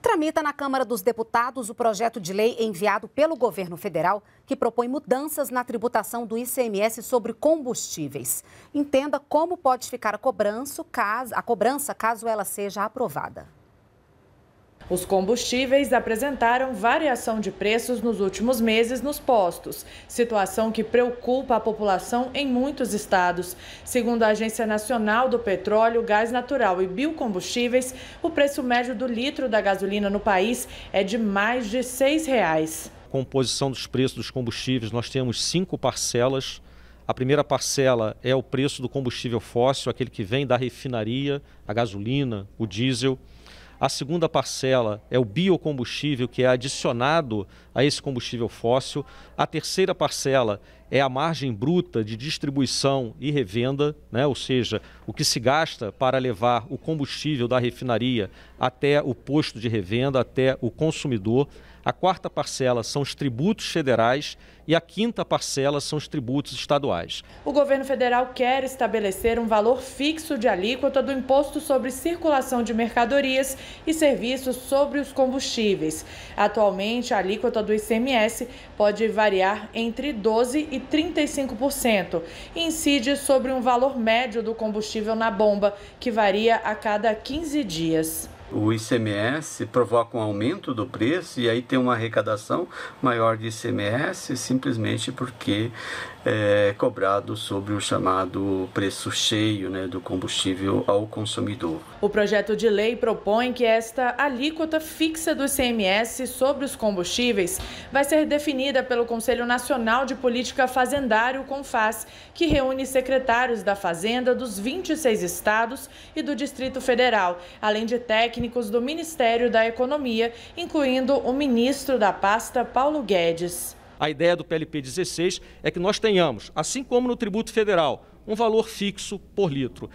Tramita na Câmara dos Deputados o projeto de lei enviado pelo governo federal que propõe mudanças na tributação do ICMS sobre combustíveis. Entenda como pode ficar a cobrança, caso, a cobrança caso ela seja aprovada. Os combustíveis apresentaram variação de preços nos últimos meses nos postos, situação que preocupa a população em muitos estados. Segundo a Agência Nacional do Petróleo, Gás Natural e Biocombustíveis, o preço médio do litro da gasolina no país é de mais de R$ 6,00 composição dos preços dos combustíveis, nós temos cinco parcelas. A primeira parcela é o preço do combustível fóssil, aquele que vem da refinaria, a gasolina, o diesel. A segunda parcela é o biocombustível, que é adicionado a esse combustível fóssil. A terceira parcela é a margem bruta de distribuição e revenda, né? ou seja, o que se gasta para levar o combustível da refinaria até o posto de revenda, até o consumidor. A quarta parcela são os tributos federais e a quinta parcela são os tributos estaduais. O governo federal quer estabelecer um valor fixo de alíquota do imposto sobre circulação de mercadorias e serviços sobre os combustíveis. Atualmente, a alíquota do ICMS pode variar entre 12% e 35% e incide sobre um valor médio do combustível na bomba, que varia a cada 15 dias o ICMS provoca um aumento do preço e aí tem uma arrecadação maior de ICMS simplesmente porque é cobrado sobre o chamado preço cheio né, do combustível ao consumidor. O projeto de lei propõe que esta alíquota fixa do ICMS sobre os combustíveis vai ser definida pelo Conselho Nacional de Política Fazendário CONFAS, que reúne secretários da Fazenda dos 26 estados e do Distrito Federal, além de técnicos técnicos do Ministério da Economia, incluindo o ministro da pasta, Paulo Guedes. A ideia do PLP 16 é que nós tenhamos, assim como no tributo federal, um valor fixo por litro.